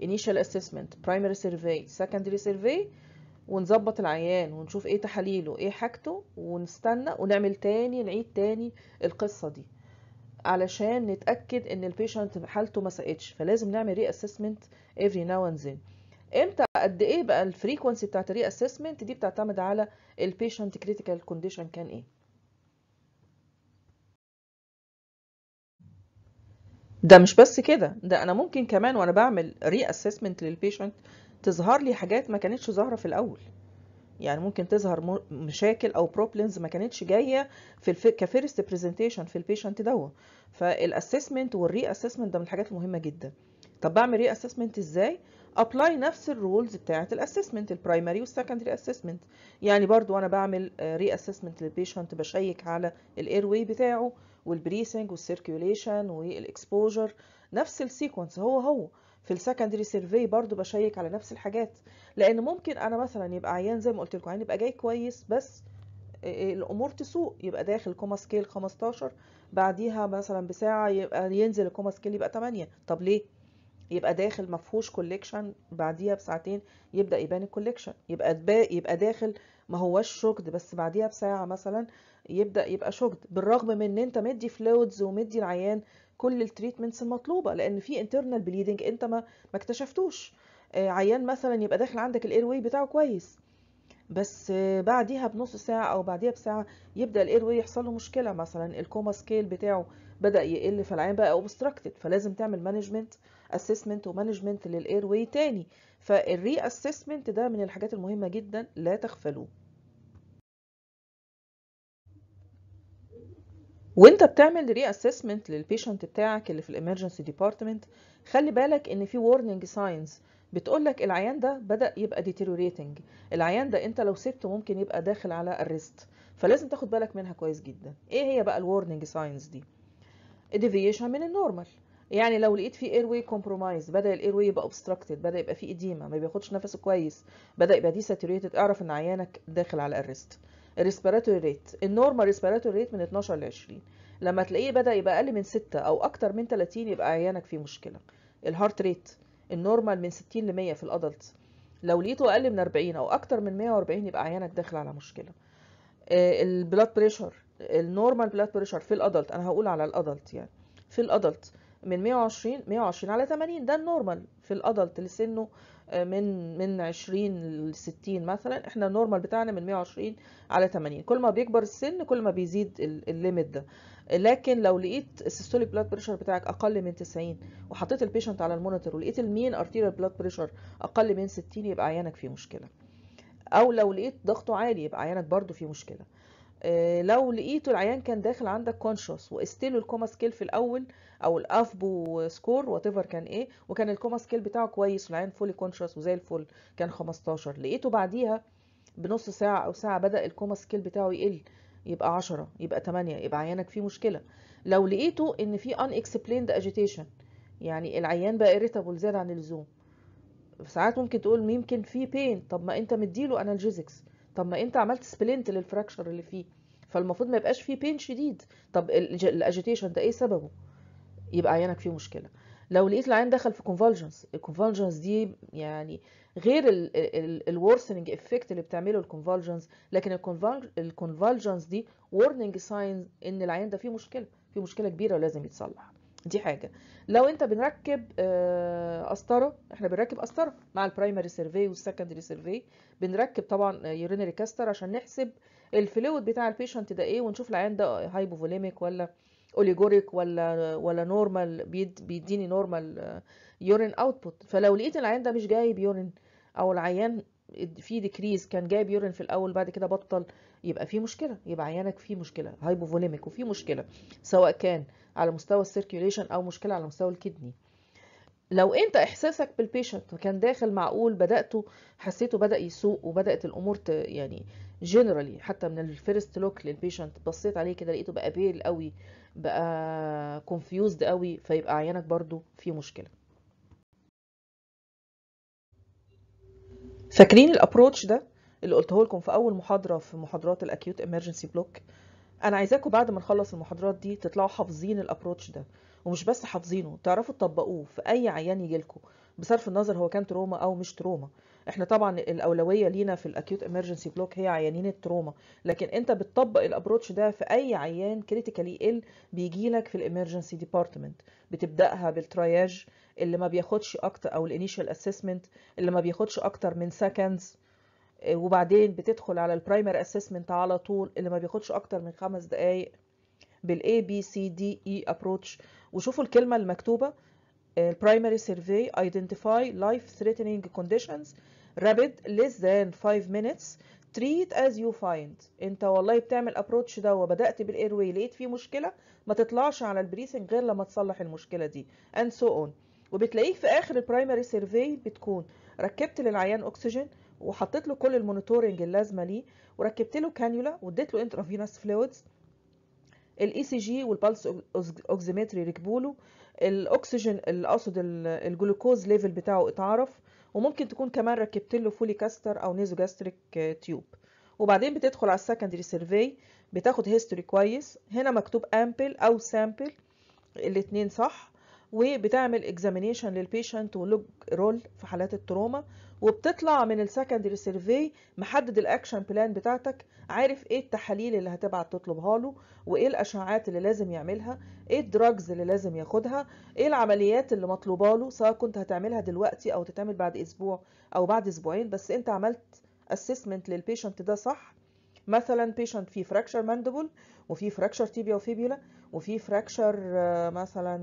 انيشال اسسمنت برايمري سيرفي سكندري سيرفي ونظبط العيان ونشوف ايه تحاليله ايه حاجته ونستنى ونعمل تاني نعيد تاني القصه دي علشان نتاكد ان البيشنت حالته ما سقتش فلازم نعمل ري اسسمنت افري ناو اند ذن امتى قد ايه بقى الفريكونسي بتاعت الري اسسمنت دي بتعتمد على البيشنت كريتيكال كونديشن كان ايه ده مش بس كده ده انا ممكن كمان وانا بعمل ري اسسمنت للبيشنت تظهر لي حاجات ما كانتش ظاهره في الاول يعني ممكن تظهر مشاكل او بروبلمز ما كانتش جايه في كفيرست برزنتيشن في البيشنت دوت فالاسسمنت والري اسسمنت ده من الحاجات المهمه جدا طب بعمل ري اسسمنت ازاي ابلاي نفس الرولز بتاعه الاسسمنت البرايمري والسكندري اسسمنت يعني برضو انا بعمل ري اسسمنت للبيشنت بشيك على الاير واي بتاعه والبريسنج والسيركيوليشن والاكسبوجر نفس السيكونس هو هو في السكندري سيرفي برضو بشيك على نفس الحاجات لان ممكن انا مثلا يبقى عيان زي ما قلت لكم عيان يعني يبقى جاي كويس بس إيه، إيه، الامور تسوء يبقى داخل كوما سكيل 15 بعديها مثلا بساعه يبقى ينزل الكوما سكيل يبقى 8 طب ليه يبقى داخل مفهوش كوليكشن بعديها بساعتين يبدا يبان الكوليكشن يبقى يبقى داخل ما هوش شوكد بس بعديها بساعه مثلا يبدا يبقى شوكد بالرغم من ان انت مدي فلويدز ومدي العيان كل التريتمنتس المطلوبه لان في انترنال بليدنج انت ما ما اكتشفتوش آه، عيان مثلا يبقى داخل عندك الاير واي بتاعه كويس بس آه، بعديها بنص ساعة أو بعديها بساعة يبدأ الاير واي يحصل له مشكلة مثلا الكوما سكيل بتاعه بدأ يقل فالعيان بقى اوبستراكتد فلازم تعمل مانجمنت اسسمنت ومانجمنت للاير واي تاني فالري اسسمنت ده من الحاجات المهمة جدا لا تغفلوه وانت بتعمل ري اسسمنت للبيشنت بتاعك اللي في الامرجنسي ديبارتمنت خلي بالك ان في وارنينج ساينز بتقول لك العيان ده بدا يبقى ديتيروريتنج العيان ده انت لو سبته ممكن يبقى داخل على الريست فلازم تاخد بالك منها كويس جدا ايه هي بقى الوارنينج ساينز دي ديفيشن من النورمال يعني لو لقيت في اير واي كومبرومايز بدا الاير واي يبقى اوبستراكتد بدا يبقى فيه اديما ما بياخدش نفسه كويس بدا يبقى دي ساتوريتد اعرف ان عيانك داخل على الريست الريسبيراتوري ريت النورمال ريسبيراتوري ريت من 12 ل 20 لما تلاقيه بدا يبقى اقل من 6 او اكتر من 30 يبقى عيانك فيه مشكله الهارت ريت النورمال من 60 ل 100 في الادلت لو لقيته اقل من 40 او اكتر من 140 يبقى عيانك داخل على مشكله البلاد بريشر النورمال بلاد بريشر في الادلت انا هقول على الادلت يعني في الادلت من 120 120 على 80 ده النورمال في الادلت اللي سنه آه، من من 20 ل 60 مثلا احنا النورمال بتاعنا من 120 على 80 كل ما بيكبر السن كل ما بيزيد الليميت ده لكن لو لقيت السيستوليك بلاد بريشر بتاعك اقل من 90 وحطيت البيشنت على المونيتور ولقيت المين ارتيريال بلاد بريشر اقل من 60 يبقى عيانك فيه مشكله او لو لقيت ضغطه عالي يبقى عيانك برده فيه مشكله آه، لو لقيته العيان كان داخل عندك كونشوس وقستله الكوما سكيل في الاول او الافبو سكور وات كان ايه وكان الكوما سكيل بتاعه كويس والعيان فولي كونشوس وزي الفل كان 15 لقيته بعديها بنص ساعه او ساعه بدا الكوما سكيل بتاعه يقل يبقى 10 يبقى 8 يبقى عيانك فيه مشكله لو لقيته ان في ان اكسبليند اجيتيشن يعني العيان بقى irritable زياده عن اللزوم ساعات ممكن تقول يمكن في بين طب ما انت مديله انالجيزكس طب ما انت عملت سبلنت للفراكشر اللي فيه فالمفروض ما يبقاش فيه بين شديد طب الاجيتيشن ده ايه سببه يبقى عينك فيه مشكله لو لقيت العين دخل في كونفولجنس الكونفولجنس دي يعني غير الورسنج افكت اللي بتعمله الكونفولجنس لكن الكونفولجنس دي ورننج ساين ان العين ده فيه مشكله فيه مشكله كبيره ولازم يتصلح دي حاجة لو انت بنركب آه، قسطرة احنا بنركب قسطرة مع البرايمري سيرفي والسكندري سيرفي بنركب طبعا يورينري كاستر عشان نحسب الفلويد بتاع البيشنت ده ايه ونشوف العيان ده هايبوفوليميك ولا اوليجوريك ولا ولا نورمال بيديني نورمال يورين اوتبوت فلو لقيت العيان ده مش جايب يورين او العيان في ديكريز كان جايب يورين في الاول بعد كده بطل يبقى في مشكله يبقى عيانك في مشكله هايبوفوليميك وفي مشكله سواء كان على مستوى السيركيوليشن او مشكله على مستوى الكدني لو انت احساسك بالبيشنت كان داخل معقول بداته حسيته بدا يسوق وبدات الامور يعني جنرالي حتى من الفيرست لوك للبيشنت بصيت عليه كده لقيته بقى بيل قوي بقى كونفيوزد قوي فيبقى عيانك برضو في مشكله فاكرين الابروتش ده اللي قلته لكم في اول محاضره في محاضرات الاكيوت ايمرجنسي بلوك انا عايزاكم بعد ما نخلص المحاضرات دي تطلعوا حافظين الابروتش ده ومش بس حافظينه تعرفوا تطبقوه في اي عيان يجيلكم بصرف النظر هو كان تروما او مش تروما احنا طبعا الاولويه لينا في الاكيوت امرجنسي بلوك هي عيانين التروما لكن انت بتطبق الابروتش ده في اي عيان كريتيكالي ال بيجي لك في الامرجنسي ديبارتمنت بتبداها بالترياج اللي ما بياخدش اكتر او الانيشال اسسمنت اللي ما بياخدش اكتر من سكندز وبعدين بتدخل على البرايمر اسسمنت على طول اللي ما بياخدش اكتر من خمس دقايق بالاي بي سي دي اي ابروتش وشوفوا الكلمه المكتوبه primary survey identify life threatening conditions rapid less than 5 minutes treat as you find انت والله بتعمل ابروتش ده وبدات بالاير واي لقيت فيه مشكله ما تطلعش على البريسنج غير لما تصلح المشكله دي and so on وبتلاقيه في اخر البرايمري سيرفي بتكون ركبت للعيان اكسجين وحطيت له كل المونيتورنج اللازمه ليه وركبت له كانيولا واديت له انترافينوس فلويدز الاي سي جي والبلس اوكسيمتري ركبوا له الاكسجين اقصد الجلوكوز ليفل بتاعه اتعرف وممكن تكون كمان ركبت له فولي كاستر او جاستريك آه، تيوب وبعدين بتدخل على السكندري سيرفي بتاخد هيستوري كويس هنا مكتوب امبل او سامبل الاتنين صح وبتعمل اكزامينيشن للبيشنت ولوج رول في حالات التروما وبتطلع من السكندري سيرفي محدد الاكشن بلان بتاعتك عارف ايه التحاليل اللي هتبعت تطلبها له وايه الاشعاعات اللي لازم يعملها ايه الدراجز اللي لازم ياخدها ايه العمليات اللي مطلوبه له سواء كنت هتعملها دلوقتي او تتعمل بعد اسبوع او بعد اسبوعين بس انت عملت اسسمنت للبيشنت ده صح مثلا بيشنت فيه فراكشر مانديبول وفيه فراكشر تيبيا وفيبيولا وفيه فراكشر آه، مثلا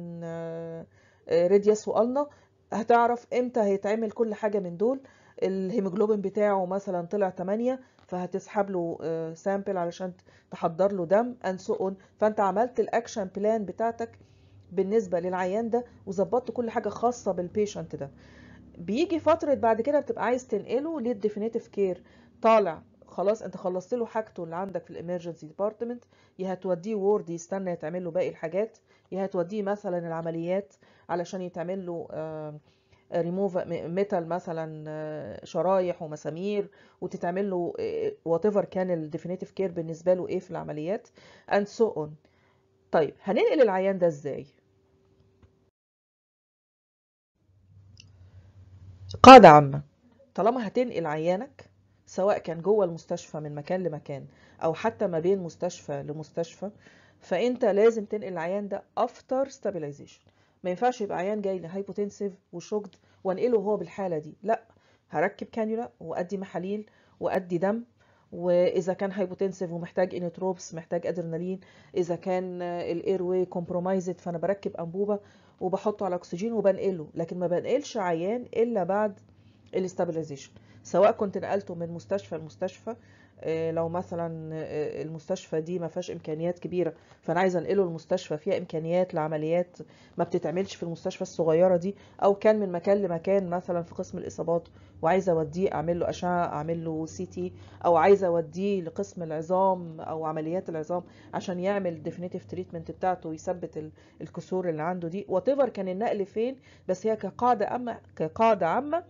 ريدياس آه، آه، والنا هتعرف امتى هيتعمل كل حاجه من دول الهيموجلوبين بتاعه مثلا طلع 8 فهتسحب له سامبل علشان تحضر له دم اند سو اون فانت عملت الاكشن بلان بتاعتك بالنسبه للعيان ده وظبطت كل حاجه خاصه بالبيشنت ده بيجي فتره بعد كده بتبقى عايز تنقله للديفينيتيف كير طالع خلاص انت خلصت له حاجته اللي عندك في الامرجنسي ديبارتمنت يا هتوديه وورد يستنى يتعمل له باقي الحاجات يا هتوديه مثلا العمليات علشان يتعمل له ريموف آه، ميتال مثلا آه، شرايح ومسامير وتتعمل له وات آه، ايفر كان الديفينيتيف كير بالنسبه له ايه في العمليات اند سو اون طيب هننقل العيان ده ازاي قاعده عامه طالما هتنقل عيانك سواء كان جوه المستشفى من مكان لمكان او حتى ما بين مستشفى لمستشفى فانت لازم تنقل العيان ده افتر ستابيلايزيشن ما ينفعش يبقى عيان جاي لي هايبوتنسيف وشوكد وانقله وهو بالحاله دي لا هركب كانيولا وادي محاليل وادي دم واذا كان هايبوتنسيف ومحتاج انتروبس محتاج ادرينالين اذا كان الاير واي كومبرومايزد فانا بركب انبوبه وبحطه على اكسجين وبنقله لكن ما بنقلش عيان الا بعد الاستابلايزيشن سواء كنت نقلته من مستشفى لمستشفى آه، لو مثلا آه، المستشفى دي ما فيهاش امكانيات كبيره فانا عايزه انقله المستشفى فيها امكانيات لعمليات ما بتتعملش في المستشفى الصغيره دي او كان من مكان لمكان مثلا في قسم الاصابات وعايزه اوديه اعمل له اشعه اعمل له سي تي او عايزه اوديه لقسم العظام او عمليات العظام عشان يعمل ديفينيتيف تريتمنت بتاعته ويثبت الكسور اللي عنده دي وات كان النقل فين بس هي كقاعده اما كقاعده عامه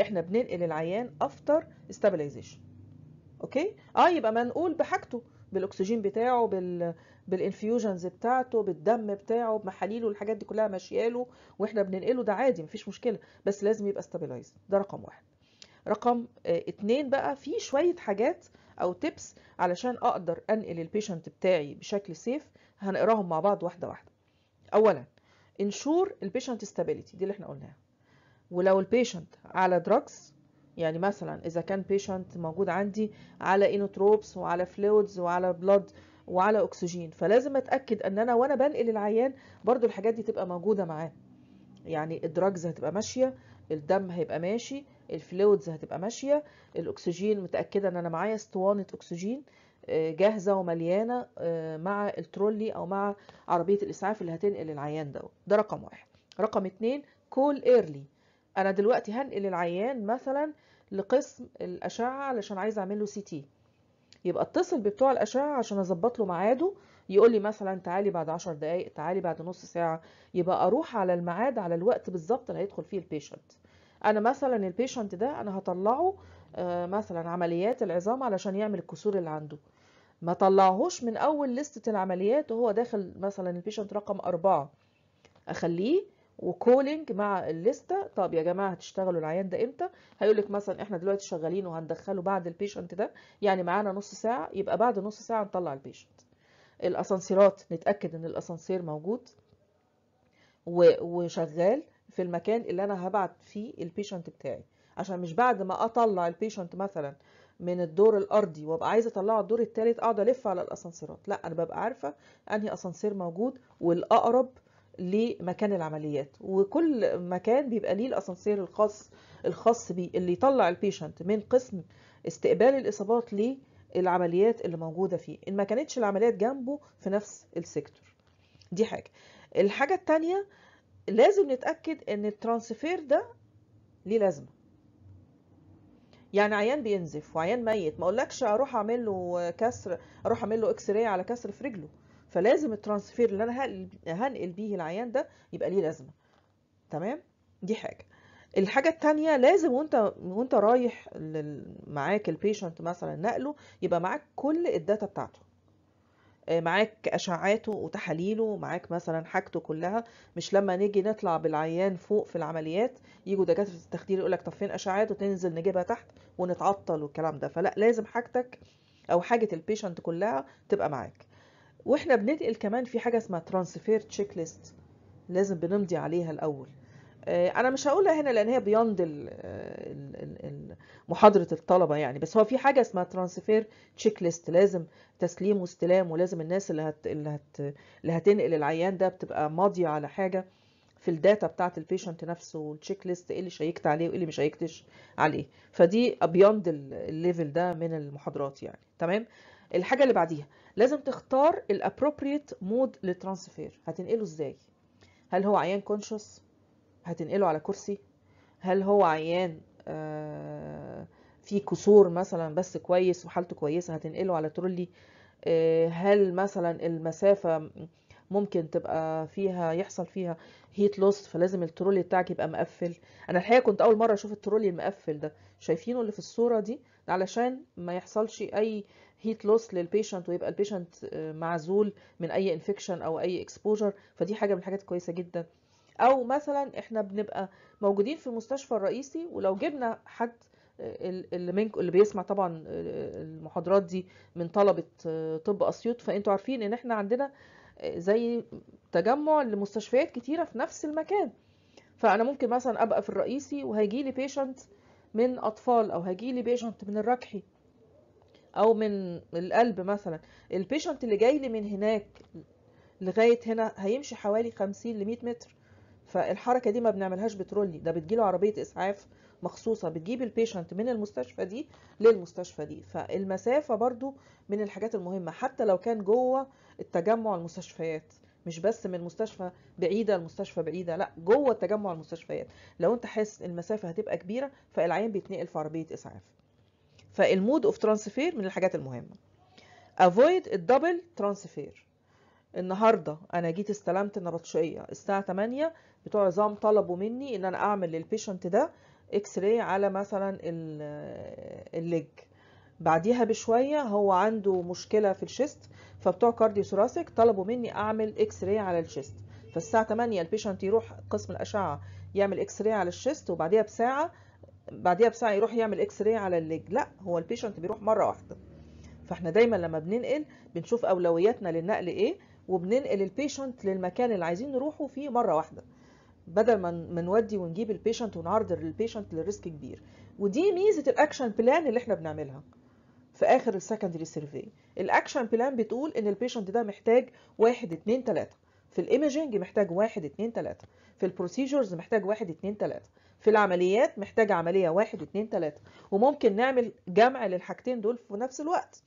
احنا بننقل العيان افتر استابلايزيشن اوكي اه يبقى ما نقول بحاجته بالاكسجين بتاعه بال بالانفيوجنز بتاعته بالدم بتاعه بمحاليله والحاجات دي كلها ماشياله واحنا بننقله ده عادي مفيش مشكله بس لازم يبقى ستابلايز ده رقم واحد رقم آه، اتنين بقى في شويه حاجات او تيبس علشان اقدر انقل البيشنت بتاعي بشكل سيف هنقراهم مع بعض واحده واحده اولا انشور البيشنت ستابيليتي دي اللي احنا قلناها ولو البيشنت على دراجز يعني مثلا اذا كان بيشنت موجود عندي على انوتروبس وعلى فلويدز وعلى بلاد وعلى اكسجين فلازم اتاكد ان انا وانا بنقل العيان برضو الحاجات دي تبقى موجوده معاه يعني الدراجز هتبقى ماشيه الدم هيبقى ماشي الفلويدز هتبقى ماشيه الاكسجين متاكده ان انا معايا اسطوانه اكسجين جاهزه ومليانه آه، مع الترولي او مع عربيه الاسعاف اللي هتنقل العيان ده ده رقم واحد رقم اتنين كول ايرلي انا دلوقتي هنقل العيان مثلا لقسم الاشعه علشان عايز اعمل له سي تي يبقى اتصل ببتوع الاشعه عشان اظبط له ميعاده يقول لي مثلا تعالي بعد 10 دقائق تعالي بعد نص ساعه يبقى اروح على الميعاد على الوقت بالظبط اللي هيدخل فيه البيشنت انا مثلا البيشنت ده انا هطلعه آه، مثلا عمليات العظام علشان يعمل الكسور اللي عنده ما طلعهوش من اول لستة العمليات وهو داخل مثلا البيشنت رقم أربعة اخليه وكولينج مع الليسته طب يا جماعه هتشتغلوا العيان ده امتى هيقول لك مثلا احنا دلوقتي شغالين وهندخله بعد البيشنت ده يعني معانا نص ساعه يبقى بعد نص ساعه نطلع البيشنت الاسانسيرات نتاكد ان الاسانسير موجود وشغال في المكان اللي انا هبعت فيه البيشنت بتاعي عشان مش بعد ما اطلع البيشنت مثلا من الدور الارضي وابقى عايزه اطلعه الدور الثالث اقعد الف على الاسانسيرات لا انا ببقى عارفه انهي اسانسير موجود والاقرب لمكان العمليات وكل مكان بيبقى ليه الاسانسير الخاص الخاص بيه اللي يطلع البيشنت من قسم استقبال الاصابات للعمليات اللي موجوده فيه ان ما كانتش العمليات جنبه في نفس السيكتور دي حاجه الحاجه الثانيه لازم نتاكد ان الترانسفير ده ليه لازمه يعني عيان بينزف وعيان ميت ما اقولكش اروح اعمل له كسر اروح اعمل له اكس راي على كسر في رجله فلازم الترانسفير اللي انا هنقل بيه العيان ده يبقى ليه لازمه تمام دي حاجه الحاجة التانية لازم وانت وانت رايح معاك البيشنت مثلا نقله يبقى معاك كل الداتا بتاعته آه، معاك اشعاعاته وتحاليله معاك مثلا حاجته كلها مش لما نيجي نطلع بالعيان فوق في العمليات يجوا دكاتره التخدير يقول لك طب فين اشعاعاته تنزل نجيبها تحت ونتعطل والكلام ده فلا لازم حاجتك او حاجه البيشنت كلها تبقى معاك واحنا بننقل كمان في حاجه اسمها ترانسفير تشيك ليست لازم بنمضي عليها الاول آه، انا مش هقولها هنا لان هي بيوند آه، محاضره الطلبه يعني بس هو في حاجه اسمها ترانسفير تشيك ليست لازم تسليم واستلام ولازم الناس اللي هت اللي هت اللي هتنقل العيان ده بتبقى ماضيه على حاجه في الداتا بتاعه البيشنت نفسه والتشيك ليست ايه اللي شيكت عليه وايه اللي مش شيكتش عليه فدي بيوند الليفل ده من المحاضرات يعني تمام الحاجه اللي بعديها لازم تختار الابروبريت مود للترانسفير هتنقله ازاي هل هو عيان كونشس هتنقله على كرسي هل هو عيان آه في كسور مثلا بس كويس وحالته كويسه هتنقله على ترولي آه هل مثلا المسافه ممكن تبقى فيها يحصل فيها هيت لوست فلازم الترولي بتاعك يبقى مقفل انا الحقيقه كنت اول مره اشوف الترولي المقفل ده شايفينه اللي في الصوره دي علشان ما يحصلش اي هيت لوس للبيشنت ويبقى البيشنت آه، معزول من اي انفكشن او اي اكسبوجر فدي حاجه من الحاجات الكويسه جدا او مثلا احنا بنبقى موجودين في المستشفى الرئيسي ولو جبنا حد آه، اللي منكم اللي بيسمع طبعا آه، المحاضرات دي من طلبه طب اسيوط فانتوا عارفين ان احنا عندنا زي تجمع لمستشفيات كتيره في نفس المكان فانا ممكن مثلا ابقى في الرئيسي وهيجي لي بيشنت من اطفال او هيجي لي بيشنت من الركحي او من القلب مثلا البيشنت اللي جاي لي من هناك لغايه هنا هيمشي حوالي 50 ل 100 متر فالحركه دي ما بنعملهاش بترولي ده بتجيله عربيه اسعاف مخصوصه بتجيب البيشنت من المستشفى دي للمستشفى دي فالمسافه برضو من الحاجات المهمه حتى لو كان جوه التجمع المستشفيات مش بس من مستشفى بعيده لمستشفى بعيده لا جوه تجمع المستشفيات لو انت حاسس المسافه هتبقى كبيره فالعيان بيتنقل في عربيه اسعاف فالمود اوف ترانسفير من الحاجات المهمه افويد الدبل ترانسفير النهارده انا جيت استلمت النبطشيه الساعه 8 بتوع عظام طلبوا مني ان انا اعمل للبيشنت ده اكس راي على مثلا الليج بعديها بشويه هو عنده مشكله في الشيست فبتوع كارديو ثوراسيك طلبوا مني اعمل اكس راي على الشيست فالساعه 8 البيشنت يروح قسم الاشعه يعمل اكس راي على الشيست وبعديها بساعه بعديها بساعه يروح يعمل اكس راي على الليج لا هو البيشنت بيروح مره واحده فاحنا دايما لما بننقل بنشوف اولوياتنا للنقل ايه وبننقل البيشنت للمكان اللي عايزين نروحه فيه مره واحده بدل ما نودي ونجيب البيشنت ونعرض البيشنت لريسك كبير ودي ميزه الاكشن بلان اللي احنا بنعملها في اخر السكندري سيرفي الاكشن بلان بتقول ان البيشنت ده محتاج 1 2 3 في الايمجنج محتاج 1 2 3 في البروسيجرز محتاج 1 2 3 في العمليات محتاجة عملية واحد اتنين تلاتة وممكن نعمل جمع للحاجتين دول في نفس الوقت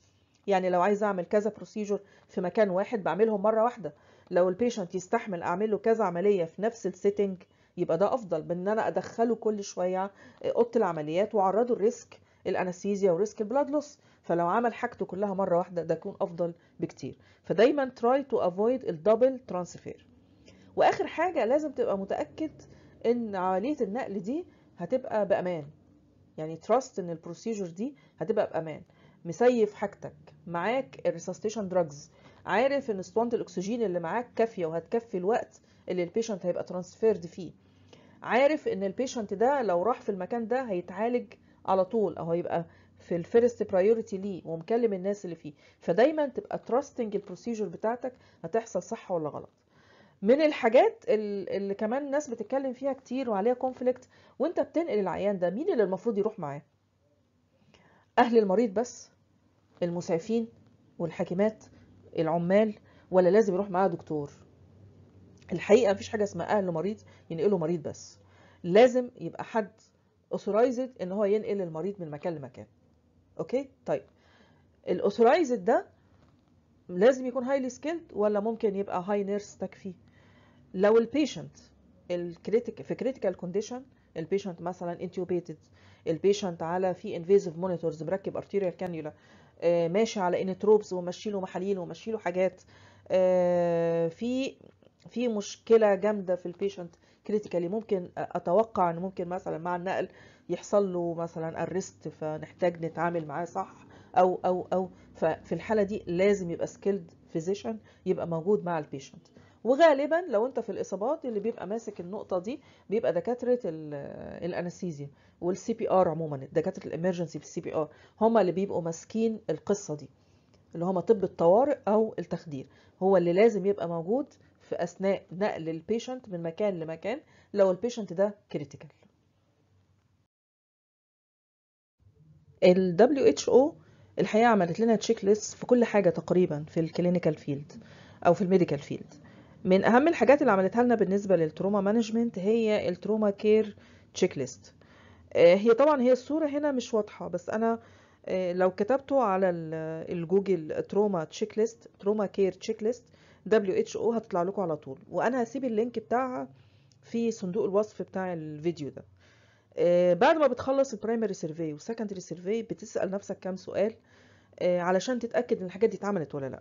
يعني لو عايزة أعمل كذا بروسيجر في مكان واحد بعملهم مرة واحدة لو البيشنت يستحمل أعمل له كذا عملية في نفس السيتنج يبقى ده أفضل بأن أنا أدخله كل شوية آه، أوضة العمليات وأعرضه الريسك الانستيزيا وريسك البلاد لوس فلو عمل حاجته كلها مره واحده ده يكون افضل بكتير فدايما تراي تو افويد الدبل ترانسفير واخر حاجه لازم تبقى متاكد ان عمليه النقل دي هتبقى بامان يعني تراست ان البروسيجر دي هتبقى بامان مسيف حاجتك معاك الريسستيشن دراجز عارف ان اسطوانه الاكسجين اللي معاك كافيه وهتكفي الوقت اللي البيشنت هيبقى ترانسفيرد فيه عارف ان البيشنت ده لو راح في المكان ده هيتعالج على طول او هيبقى في الفيرست برايورتي ليه ومكلم الناس اللي فيه فدايما تبقى تراستنج البروسيجر بتاعتك هتحصل صح ولا غلط من الحاجات اللي كمان الناس بتتكلم فيها كتير وعليها كونفليكت وانت بتنقل العيان ده مين اللي المفروض يروح معاه اهل المريض بس المسعفين والحاكمات العمال ولا لازم يروح معاه دكتور الحقيقه مفيش حاجه اسمها اهل مريض ينقله مريض بس لازم يبقى حد اوثورايزد ان هو ينقل المريض من مكان لمكان اوكي طيب الاوثورايزد ده لازم يكون هايلي سكيلد ولا ممكن يبقى هاي نيرس تكفي لو البيشنت الكريتيك في كريتيكال كونديشن البيشنت مثلا انتوبيتد البيشنت على في انفيزيف مونيتورز مركب ارتيريال آه، كانيولا ماشي على انتروبس ومشي له محاليل ومشي له حاجات آه، في في مشكله جامده في البيشنت كريتيكالي ممكن اتوقع ان ممكن مثلا مع النقل يحصل له مثلا الريست فنحتاج نتعامل معاه صح او او او ففي الحاله دي لازم يبقى سكيلد فيزيشن يبقى موجود مع البيشنت وغالبا لو انت في الاصابات اللي بيبقى ماسك النقطه دي بيبقى دكاتره الانستيزيا والسي بي ار عموما دكاتره الامرجنسي في السي بي ار هما اللي بيبقوا ماسكين القصه دي اللي هما طب الطوارئ او التخدير هو اللي لازم يبقى موجود في اثناء نقل البيشنت من مكان لمكان لو البيشنت ده كريتيكال ال WHO الحقيقه عملت لنا تشيك ليست في كل حاجه تقريبا في الكلينيكال فيلد او في الميديكال فيلد من اهم الحاجات اللي عملتها لنا بالنسبه للتروما مانجمنت هي التروما كير تشيك ليست آه، هي طبعا هي الصوره هنا مش واضحه بس انا آه، لو كتبته على الجوجل تروما تشيك ليست تروما كير تشيك ليست دبليو اتش او هتطلع لكم على طول وانا هسيب اللينك بتاعها في صندوق الوصف بتاع الفيديو ده آه، بعد ما بتخلص البرايمري سيرفي والسكندري سيرفي بتسال نفسك كام سؤال علشان تتاكد ان الحاجات دي اتعملت ولا لا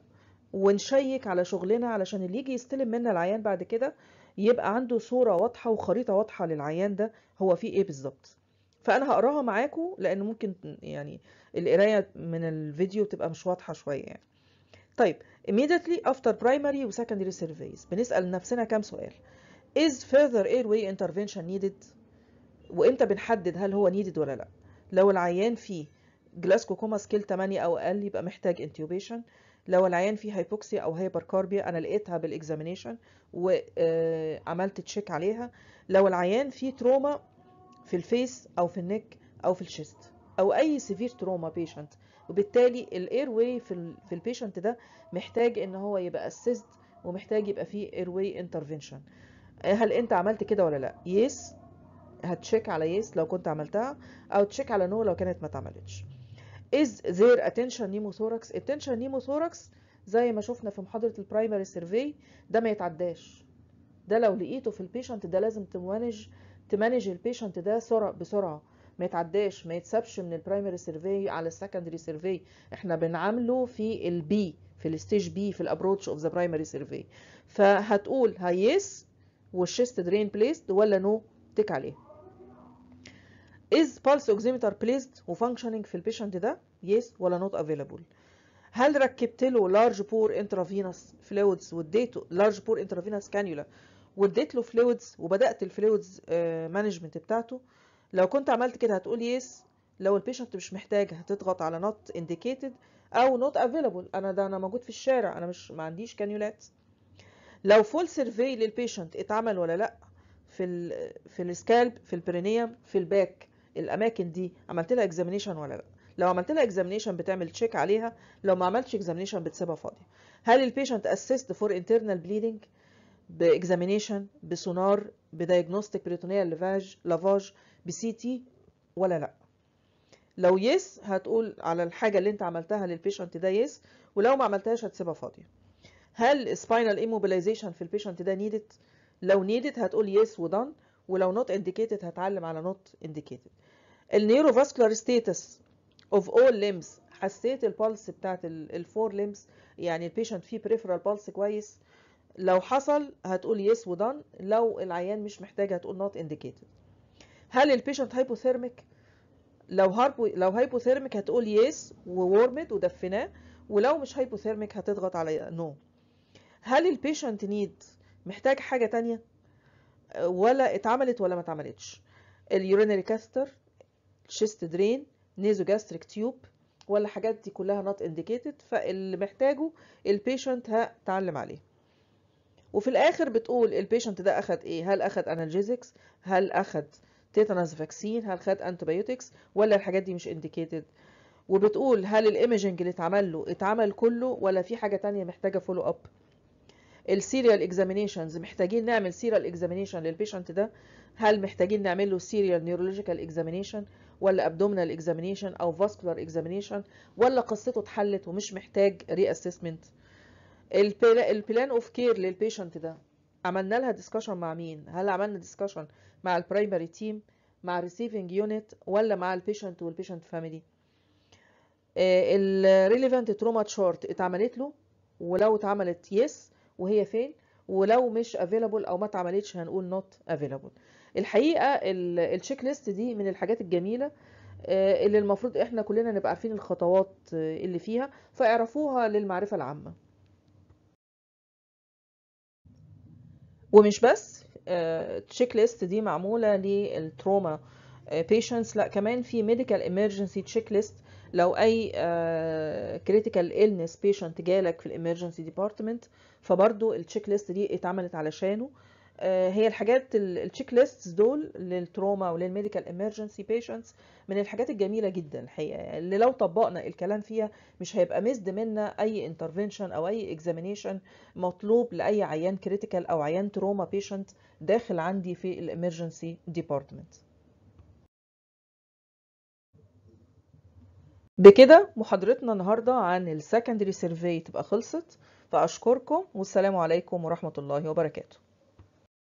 ونشيك على شغلنا علشان اللي يجي يستلم منا العيان بعد كده يبقى عنده صورة واضحة وخريطة واضحة للعيان ده هو فيه ايه بالظبط فانا هقراها معاكم لان ممكن يعني القرايه من الفيديو تبقى مش واضحه شويه يعني طيب immediately after primary و secondary surveys بنسال نفسنا كام سؤال is further airway intervention needed وامتى بنحدد هل هو needed ولا لا لو العيان فيه جلاسكو كوما سكيل 8 او اقل يبقى محتاج intubation لو العيان فيه هايبوكسيا او هايبركاربيا انا لقيتها بالاكزامينشن وعملت تشيك عليها لو العيان فيه تروما في الفيس او في النك او في الشيست او اي سيفير تروما بيشنت وبالتالي الاير واي في, في البيشنت ده محتاج ان هو يبقى اسيست ومحتاج يبقى فيه اير واي انترفينشن هل انت عملت كده ولا لا يس هتشيك على يس لو كنت عملتها او تشيك على نو لو كانت ما اتعملتش is their attention pneumothorax attention pneumothorax زي ما شفنا في محاضرة البرايمري سيرفي ده ما يتعداش ده لو لقيته في البيشنت ده لازم تمانج تمانج البيشنت ده سرعة بسرعة ما يتعداش ما يتسابش من البرايمري سيرفي على السكندري سيرفي احنا بنعامله في البي في الستيج بي في الابروتش اوف ذا برايمري سيرفي فهتقول هاي يس والشيست درين بليست ولا نو تك عليها is pulse oximeter placed وfunctioning في البيشنت ده yes ولا not available هل ركبت له large pore intravenous fluids واديته large pore intravenous cannula واديت له fluids وبدات الفلويدز مانجمنت آه، بتاعته لو كنت عملت كده هتقول يس لو البيشنت مش محتاج هتضغط على not indicated او not available انا ده انا موجود في الشارع انا مش ما عنديش كانيولات لو فول survey للبيشنت اتعمل ولا لا في الـ في السكالب في البرينيوم في الباك الاماكن دي عملت لها اكزامينشن ولا لا لو عملت لها اكزامينشن بتعمل تشيك عليها لو ما عملتش اكزامينشن بتسيبها فاضيه هل البيشنت اسيست فور انترنال بليدنج باكزامينشن بسونار بدايجنوستيك بريتونيال لافاج لافاج سي تي ولا لا لو يس هتقول على الحاجه اللي انت عملتها للبيشنت ده يس ولو ما عملتهاش هتسيبها فاضيه هل سباينال immobilization في البيشنت ده نيدت لو نيدت هتقول يس yes ودان ولو نوت انديكيتد هتعلم على نوت انديكيتد النيوروفاسكولار ستيتس اوف اول ليمز حسيت البالس بتاعت الفور ليمز يعني البيشنت فيه بريفرال بالس كويس لو حصل هتقول يس ودان لو العيان مش محتاج هتقول نوت انديكيتد هل البيشنت هايبوثيرميك لو هاربو لو هايبوثيرميك هتقول يس وورمت ودفناه ولو مش هايبوثيرميك هتضغط على نو هل البيشنت نيد محتاج حاجه تانية ولا اتعملت ولا ما اتعملتش اليورينري كاستر شيست درين nasogastric تيوب ولا حاجات دي كلها نوت انديكيتد فاللي محتاجه البيشنت هتعلم عليه وفي الاخر بتقول البيشنت ده اخد ايه هل اخد انالجيزكس هل اخد تيتانوس فاكسين هل خد انتبيوتكس ولا الحاجات دي مش انديكيتد وبتقول هل الايمجنج اللي اتعمل له اتعمل كله ولا في حاجه تانية محتاجه فولو اب السيريال اكزامينيشنز محتاجين نعمل سيريال اكزامينيشن للبيشنت ده هل محتاجين نعمل له سيريال نيورولوجيكال اكزامينيشن ولا ابدومينال اكزامينيشن او فاسكولار اكزامينيشن ولا قصته اتحلت ومش محتاج ري اسسمنت البلان اوف كير للبيشنت ده عملنا لها ديسكشن مع مين هل عملنا ديسكشن مع البرايمري تيم مع ريسيفنج يونت ولا مع البيشنت والبيشنت فاميلي الريليفنت تروما شورت اتعملت له ولو اتعملت يس وهي فين ولو مش افيلابل او ما اتعملتش هنقول نوت افيلابل الحقيقه التشيك ليست دي من الحاجات الجميله آه، اللي المفروض احنا كلنا نبقى عارفين الخطوات آه، اللي فيها فاعرفوها للمعرفه العامه ومش بس التشيك آه، ليست دي معموله للتروما بيشنتس لا كمان في ميديكال ايمرجنسي تشيك ليست لو اي كريتيكال آه، illness بيشنت جالك في الامرجنسي ديبارتمنت فبرضو التشيك ليست دي اتعملت علشانه آه، هي الحاجات التشيك ليست دول للتروما وللميديكال امرجنسي بيشنتس من الحاجات الجميله جدا الحقيقه يعني اللي لو طبقنا الكلام فيها مش هيبقى مزد منا اي انترفينشن او اي اكزامينيشن مطلوب لاي عيان كريتيكال او عيان تروما بيشنت داخل عندي في الامرجنسي ديبارتمنت بكده محاضرتنا النهارده عن السكندري سيرفي تبقى خلصت فاشكركم والسلام عليكم ورحمه الله وبركاته